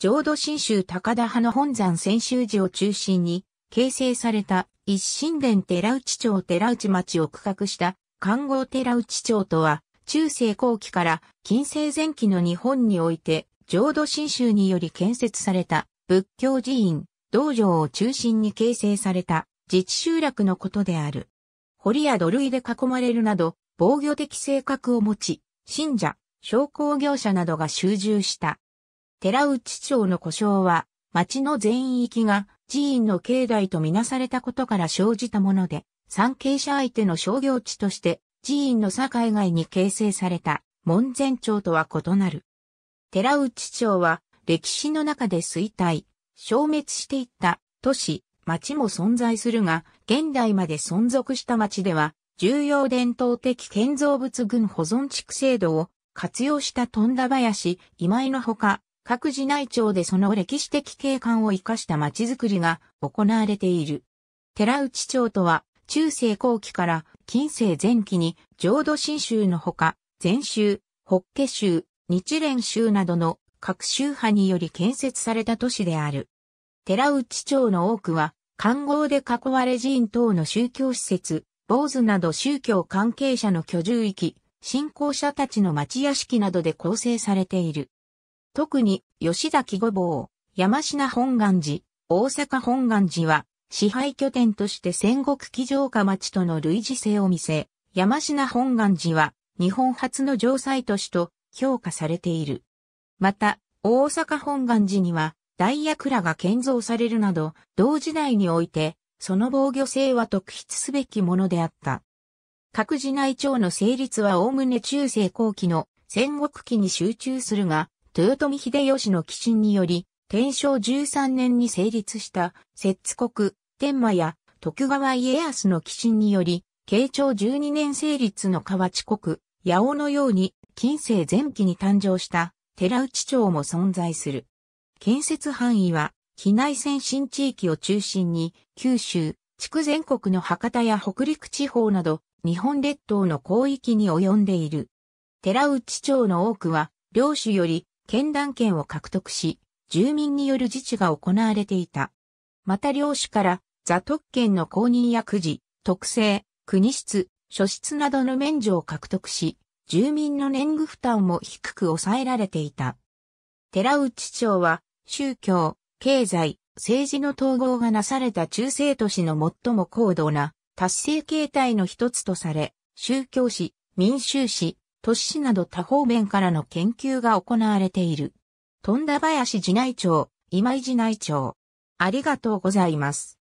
浄土真宗高田派の本山専修寺を中心に形成された一神殿寺内町寺内町を区画した官合寺内町とは中世後期から近世前期の日本において浄土真宗により建設された仏教寺院、道場を中心に形成された自治集落のことである。堀や土塁で囲まれるなど防御的性格を持ち、信者、商工業者などが集中した。寺内町の故障は、町の全域が寺院の境内とみなされたことから生じたもので、参詣者相手の商業地として寺院の境外に形成された門前町とは異なる。寺内町は歴史の中で衰退、消滅していった都市、町も存在するが、現代まで存続した町では、重要伝統的建造物群保存地区制度を活用した富田林、今井のほか、各自内町でその歴史的景観を生かした街づくりが行われている。寺内町とは、中世後期から近世前期に浄土真宗のほか、禅宗、法華宗、日蓮宗などの各宗派により建設された都市である。寺内町の多くは、官合で囲われ寺院等の宗教施設、坊主など宗教関係者の居住域、信仰者たちの町屋敷などで構成されている。特に吉崎御坊、山品本願寺、大阪本願寺は支配拠点として戦国騎乗下町との類似性を見せ、山品本願寺は日本初の城塞都市と評価されている。また、大阪本願寺には大ヤクラが建造されるなど、同時代において、その防御性は特筆すべきものであった。各寺内庁の成立は概ね中世後期の戦国期に集中するが、豊臣秀吉の寄進により、天正13年に成立した、摂津国、天満や徳川家康の寄進により、慶長12年成立の河内国、八尾のように、近世前期に誕生した、寺内町も存在する。建設範囲は、畿内先進地域を中心に、九州、地区全国の博多や北陸地方など、日本列島の広域に及んでいる。寺内町の多くは、領主より県団権を獲得し、住民による自治が行われていた。また領主から座特権の公認やくじ、特性、国室、諸室などの免除を獲得し、住民の年貢負担も低く抑えられていた。寺内町は宗教、経済、政治の統合がなされた中世都市の最も高度な達成形態の一つとされ、宗教史、民衆史、都市など多方面からの研究が行われている。富田林寺内町、今井寺内町。ありがとうございます。